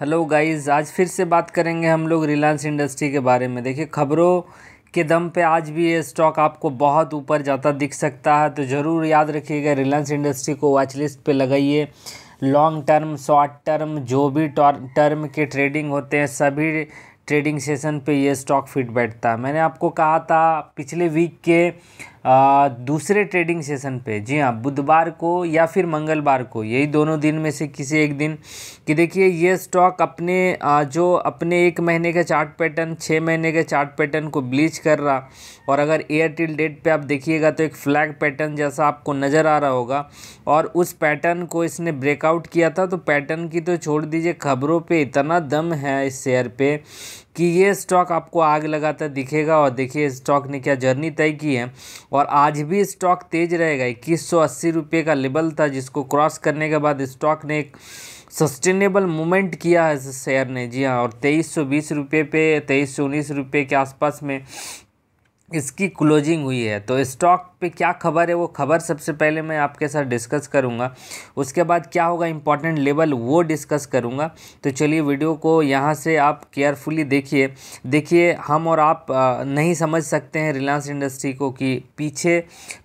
Hello guys आज फिर से बात करेंगे हम लोग रिलायंस इंडस्ट्री के बारे में देखिए खबरों के दम पे आज भी ये स्टॉक आपको बहुत ऊपर जाता दिख सकता है तो ज़रूर याद रखिएगा रिलायंस इंडस्ट्री को वॉच लिस्ट पर लगाइए लॉन्ग टर्म शॉर्ट टर्म जो भी टर्म के ट्रेडिंग होते हैं सभी ट्रेडिंग सेशन पे ये स्टॉक फिट बैठता है मैंने आपको कहा था पिछले वीक के दूसरे ट्रेडिंग सेशन पे जी हाँ बुधवार को या फिर मंगलवार को यही दोनों दिन में से किसी एक दिन कि देखिए ये स्टॉक अपने आ, जो अपने एक महीने के चार्ट पैटर्न छः महीने के चार्ट पैटर्न को ब्लीच कर रहा और अगर एयरटेल डेट पे आप देखिएगा तो एक फ्लैग पैटर्न जैसा आपको नज़र आ रहा होगा और उस पैटर्न को इसने ब्रेकआउट किया था तो पैटर्न की तो छोड़ दीजिए खबरों पर इतना दम है इस शेयर पर कि ये स्टॉक आपको आग लगाता दिखेगा और देखिए स्टॉक ने क्या जर्नी तय की है और आज भी स्टॉक तेज रहेगा इक्कीस सौ अस्सी रुपये का लेवल था जिसको क्रॉस करने के बाद स्टॉक ने एक सस्टेनेबल मूवमेंट किया है शेयर ने जी हाँ और तेईस सौ बीस रुपये पे तेईस सौ उन्नीस रुपये के आसपास में इसकी क्लोजिंग हुई है तो स्टॉक पे क्या खबर है वो खबर सबसे पहले मैं आपके साथ डिस्कस करूँगा उसके बाद क्या होगा इंपॉर्टेंट लेवल वो डिस्कस करूँगा तो चलिए वीडियो को यहाँ से आप केयरफुली देखिए देखिए हम और आप नहीं समझ सकते हैं रिलायंस इंडस्ट्री को कि पीछे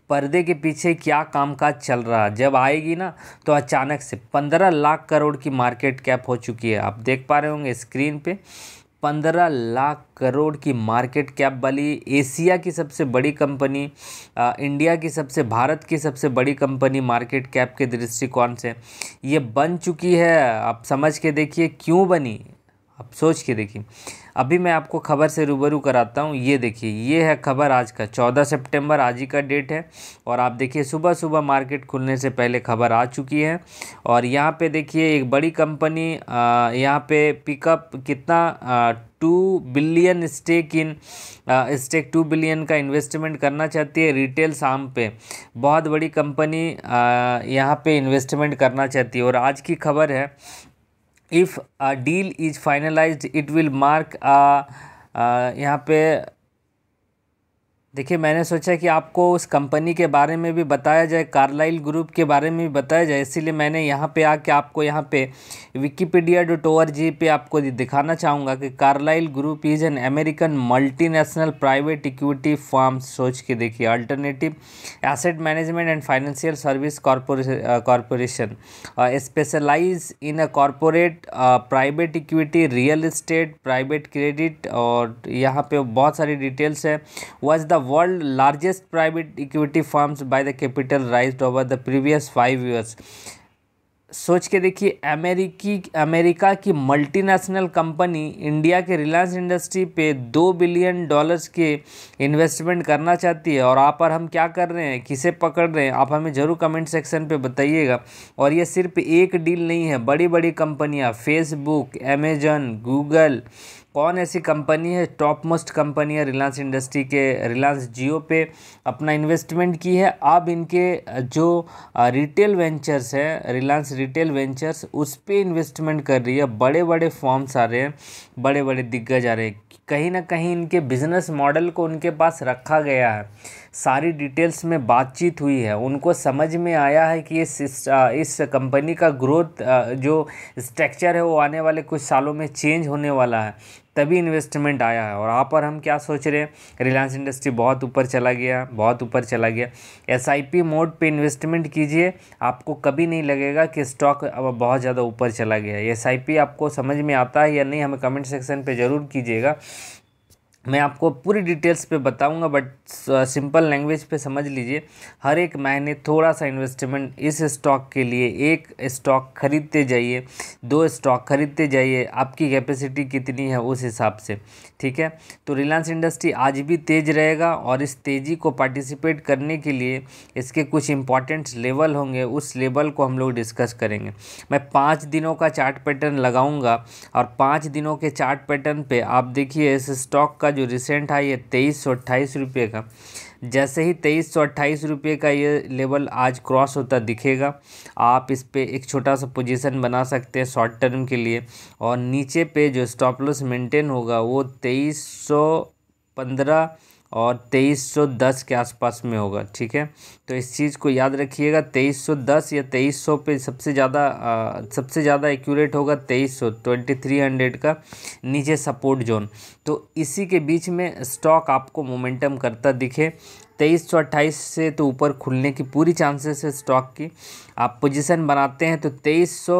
पर्दे के पीछे क्या कामकाज चल रहा है जब आएगी ना तो अचानक से पंद्रह लाख करोड़ की मार्केट कैप हो चुकी है आप देख पा रहे होंगे स्क्रीन पर पंद्रह लाख करोड़ की मार्केट कैप वाली एशिया की सबसे बड़ी कंपनी इंडिया की सबसे भारत की सबसे बड़ी कंपनी मार्केट कैप के दृष्टिकोण से ये बन चुकी है आप समझ के देखिए क्यों बनी अब सोच के देखिए अभी मैं आपको खबर से रूबरू कराता हूँ ये देखिए ये है खबर आज का चौदह सितंबर आज ही का डेट है और आप देखिए सुबह सुबह मार्केट खुलने से पहले खबर आ चुकी है और यहाँ पे देखिए एक बड़ी कंपनी यहाँ पे पिकअप कितना two billion stake in stake two billion का इन्वेस्टमेंट करना चाहती है रिटेल शाम पे बहुत बड़ी कंपनी यहाँ पे इन्वेस्टमेंट करना चाहती है और आज की खबर है if a deal is finalised it will mark यहाँ पे देखिए मैंने सोचा कि आपको उस कंपनी के बारे में भी बताया जाए कार्लाइल ग्रुप के बारे में भी बताया जाए इसीलिए मैंने यहाँ पे आके आपको यहाँ पे विकीपीडिया डॉट ओ जी पे आपको दिखाना चाहूँगा कि Carlyle group is an American multinational private equity firm सोच के देखिए alternative asset management and financial service corporation specialise in a corporate private equity real estate private credit और यहाँ पर बहुत सारी डिटेल्स है was the world largest private equity firms by the capital raised over the previous five years. सोच के देखिए अमेरिकी अमेरिका की मल्टीनेशनल कंपनी इंडिया के रिलायंस इंडस्ट्री पे दो बिलियन डॉलर्स के इन्वेस्टमेंट करना चाहती है और आप पर हम क्या कर रहे हैं किसे पकड़ रहे हैं आप हमें ज़रूर कमेंट सेक्शन पे बताइएगा और ये सिर्फ एक डील नहीं है बड़ी बड़ी कंपनियां फेसबुक अमेजन गूगल कौन ऐसी कंपनी है टॉप मोस्ट कंपनी है रिलायंस इंडस्ट्री के रिलायंस जियो पे अपना इन्वेस्टमेंट की है अब इनके जो रिटेल वेंचर्स है रिलायंस रिटेल वेंचर्स उस पर इन्वेस्टमेंट कर रही है बड़े बड़े फॉर्म्स आ रहे हैं बड़े बड़े दिग्गज आ रहे हैं कहीं ना कहीं इनके बिजनेस मॉडल को उनके पास रखा गया है सारी डिटेल्स में बातचीत हुई है उनको समझ में आया है कि इस इस, इस कंपनी का ग्रोथ जो स्ट्रक्चर है वो आने वाले कुछ सालों में चेंज होने वाला है तभी इन्वेस्टमेंट आया है और आप पर हम क्या सोच रहे हैं रिलायंस इंडस्ट्री बहुत ऊपर चला गया बहुत ऊपर चला गया एस मोड पे इन्वेस्टमेंट कीजिए आपको कभी नहीं लगेगा कि स्टॉक अब बहुत ज़्यादा ऊपर चला गया है एस आपको समझ में आता है या नहीं हमें कमेंट सेक्शन पर ज़रूर कीजिएगा मैं आपको पूरी डिटेल्स पे बताऊंगा बट सिंपल लैंग्वेज पे समझ लीजिए हर एक महीने थोड़ा सा इन्वेस्टमेंट इस स्टॉक के लिए एक स्टॉक खरीदते जाइए दो स्टॉक खरीदते जाइए आपकी कैपेसिटी कितनी है उस हिसाब से ठीक है तो रिलायंस इंडस्ट्री आज भी तेज रहेगा और इस तेज़ी को पार्टिसिपेट करने के लिए इसके कुछ इंपॉर्टेंट लेवल होंगे उस लेवल को हम लोग डिस्कस करेंगे मैं पाँच दिनों का चार्ट पैटर्न लगाऊँगा और पाँच दिनों के चार्ट पैटर्न पर आप देखिए इस स्टॉक का जो रिसेंट है ये तेईस सौ अट्ठाईस रुपये का जैसे ही तेईस सौ अट्ठाईस रुपये का ये लेवल आज क्रॉस होता दिखेगा आप इस पर एक छोटा सा पोजीशन बना सकते हैं शॉर्ट टर्म के लिए और नीचे पे जो स्टॉप लॉस मेंटेन होगा वो तेईस सौ पंद्रह और 2310 के आसपास में होगा ठीक है तो इस चीज़ को याद रखिएगा 2310 या 2300 पे सबसे ज़्यादा सबसे ज़्यादा एक्यूरेट होगा 2300 2300 का नीचे सपोर्ट जोन तो इसी के बीच में स्टॉक आपको मोमेंटम करता दिखे तेईस सौ अट्ठाईस से तो ऊपर खुलने की पूरी चांसेस है स्टॉक की आप पोजीशन बनाते हैं तो तेईस सौ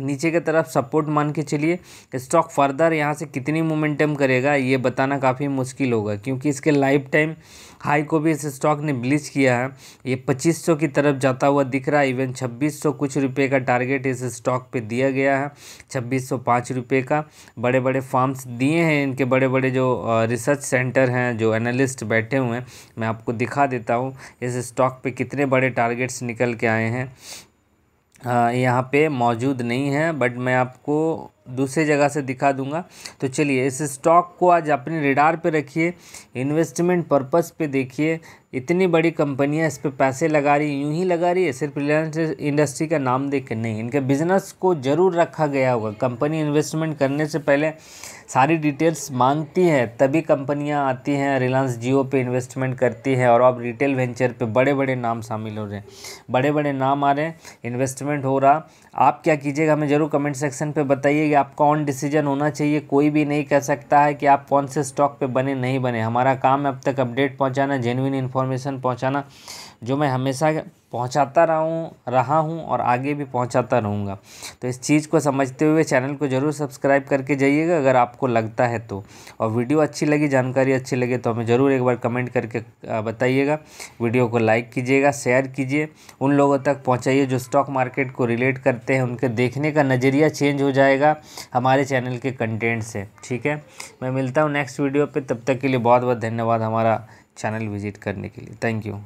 नीचे की तरफ सपोर्ट मान के चलिए स्टॉक फर्दर यहाँ से कितनी मोमेंटम करेगा ये बताना काफ़ी मुश्किल होगा क्योंकि इसके लाइफ टाइम हाई को भी इस स्टॉक ने ब्लीच किया है ये 2500 की तरफ जाता हुआ दिख रहा है इवन 2600 कुछ रुपए का टारगेट इस स्टॉक पे दिया गया है 2605 रुपए का बड़े बड़े फार्म्स दिए हैं इनके बड़े बड़े जो रिसर्च सेंटर हैं जो एनालिस्ट बैठे हुए हैं मैं आपको दिखा देता हूँ इस स्टॉक पर कितने बड़े टारगेट्स निकल के आए हैं हाँ, यहाँ पे मौजूद नहीं है बट मैं आपको दूसरी जगह से दिखा दूंगा तो चलिए इस स्टॉक को आज अपने रिडार पे रखिए इन्वेस्टमेंट पर्पस पे देखिए इतनी बड़ी कंपनियां इस पे पैसे लगा रही यूं ही लगा रही है सिर्फ रिलायंस इंडस्ट्री का नाम देख कर नहीं इनके बिज़नेस को ज़रूर रखा गया होगा कंपनी इन्वेस्टमेंट करने से पहले सारी डिटेल्स मांगती है तभी कंपनियां आती हैं रिलायंस जियो पे इन्वेस्टमेंट करती है और अब रिटेल वेंचर पे बड़े बड़े नाम शामिल हो रहे हैं बड़े बड़े नाम आ रहे हैं इन्वेस्टमेंट हो रहा आप क्या कीजिएगा हमें ज़रूर कमेंट सेक्शन पर बताइएगा चाहिए आपका ऑन डिसीजन होना चाहिए कोई भी नहीं कह सकता है कि आप कौन से स्टॉक पे बने नहीं बने हमारा काम है अब तक अपडेट पहुंचाना जेन्यून इन्फॉर्मेशन पहुंचाना जो मैं हमेशा पहुंचाता रहा हूँ रहा हूँ और आगे भी पहुंचाता रहूँगा तो इस चीज़ को समझते हुए चैनल को ज़रूर सब्सक्राइब करके जाइएगा अगर आपको लगता है तो और वीडियो अच्छी लगी जानकारी अच्छी लगे तो हमें ज़रूर एक बार कमेंट करके बताइएगा वीडियो को लाइक कीजिएगा शेयर कीजिए उन लोगों तक पहुँचाइए जो स्टॉक मार्केट को रिलेट करते हैं उनके देखने का नज़रिया चेंज हो जाएगा हमारे चैनल के कंटेंट से ठीक है मैं मिलता हूँ नेक्स्ट वीडियो पर तब तक के लिए बहुत बहुत धन्यवाद हमारा चैनल विजिट करने के लिए थैंक यू